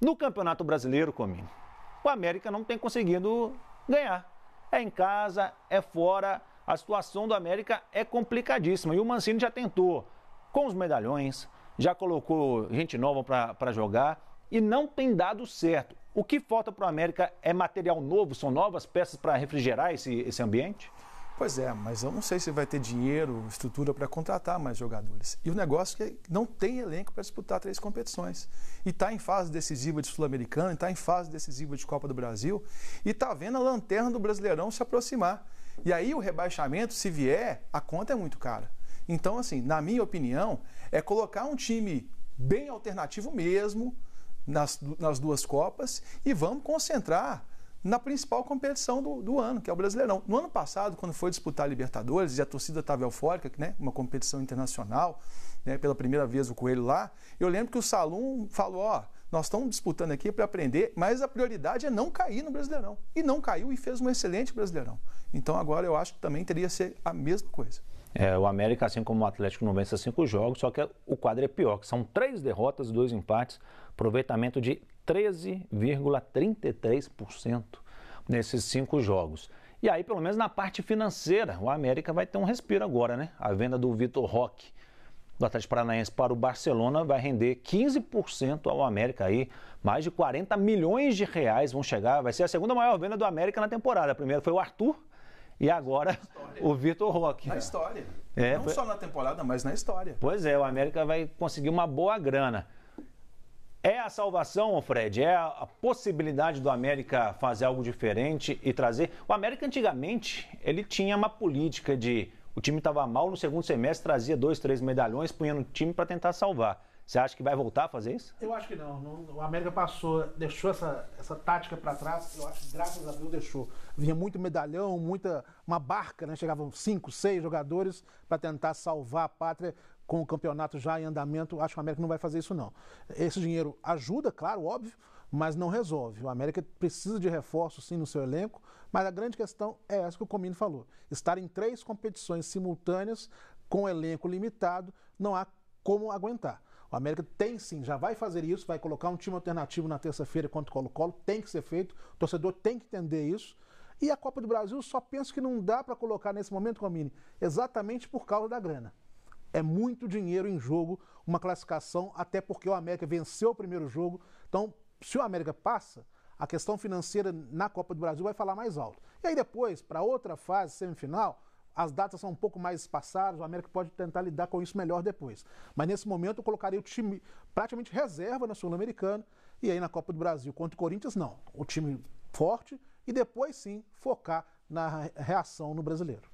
No Campeonato Brasileiro, Comim, o América não tem conseguido ganhar. É em casa, é fora. A situação do América é complicadíssima. E o Mancini já tentou com os medalhões, já colocou gente nova para jogar e não tem dado certo. O que falta para o América é material novo? São novas peças para refrigerar esse, esse ambiente? Pois é, mas eu não sei se vai ter dinheiro, estrutura para contratar mais jogadores. E o negócio é que não tem elenco para disputar três competições. E está em fase decisiva de Sul-Americana, está em fase decisiva de Copa do Brasil, e está vendo a lanterna do Brasileirão se aproximar. E aí o rebaixamento, se vier, a conta é muito cara. Então, assim, na minha opinião, é colocar um time bem alternativo mesmo nas, nas duas Copas e vamos concentrar na principal competição do, do, ano, que é o Brasileirão. No ano passado, quando foi disputar a Libertadores, e a torcida estava eufórica, né, uma competição internacional, né, pela primeira vez o Coelho lá, eu lembro que o Salum falou, ó, nós estamos disputando aqui para aprender, mas a prioridade é não cair no Brasileirão. E não caiu e fez um excelente Brasileirão. Então agora eu acho que também teria que ser a mesma coisa. É, o América, assim como o Atlético, não vence cinco jogos, só que o quadro é pior, que são três derrotas, dois empates, aproveitamento de 13,33% nesses cinco jogos. E aí, pelo menos na parte financeira, o América vai ter um respiro agora, né? A venda do Vitor Roque do Atlético Paranaense para o Barcelona vai render 15% ao América aí, mais de 40 milhões de reais vão chegar, vai ser a segunda maior venda do América na temporada. A primeira foi o Arthur e agora o Vitor Roque. Na história. É, Não foi... só na temporada, mas na história. Pois é, o América vai conseguir uma boa grana. É a salvação, Fred? É a possibilidade do América fazer algo diferente e trazer. O América antigamente ele tinha uma política de o time estava mal no segundo semestre, trazia dois, três medalhões, punha no time para tentar salvar. Você acha que vai voltar a fazer isso? Eu acho que não. o América passou, deixou essa, essa tática para trás. Eu acho que graças a Deus deixou. Vinha muito medalhão, muita uma barca, né? Chegavam cinco, seis jogadores para tentar salvar a pátria com o campeonato já em andamento, acho que o América não vai fazer isso não. Esse dinheiro ajuda, claro, óbvio, mas não resolve. O América precisa de reforço sim no seu elenco, mas a grande questão é essa que o Comino falou. Estar em três competições simultâneas com elenco limitado, não há como aguentar. O América tem sim, já vai fazer isso, vai colocar um time alternativo na terça-feira contra o Colo-Colo, tem que ser feito, o torcedor tem que entender isso. E a Copa do Brasil só penso que não dá para colocar nesse momento, Comini, exatamente por causa da grana é muito dinheiro em jogo uma classificação, até porque o América venceu o primeiro jogo. Então, se o América passa, a questão financeira na Copa do Brasil vai falar mais alto. E aí depois, para outra fase, semifinal, as datas são um pouco mais espaçadas, o América pode tentar lidar com isso melhor depois. Mas nesse momento eu colocaria o time praticamente reserva na Sul-Americana e aí na Copa do Brasil contra o Corinthians não, o time forte e depois sim focar na reação no brasileiro.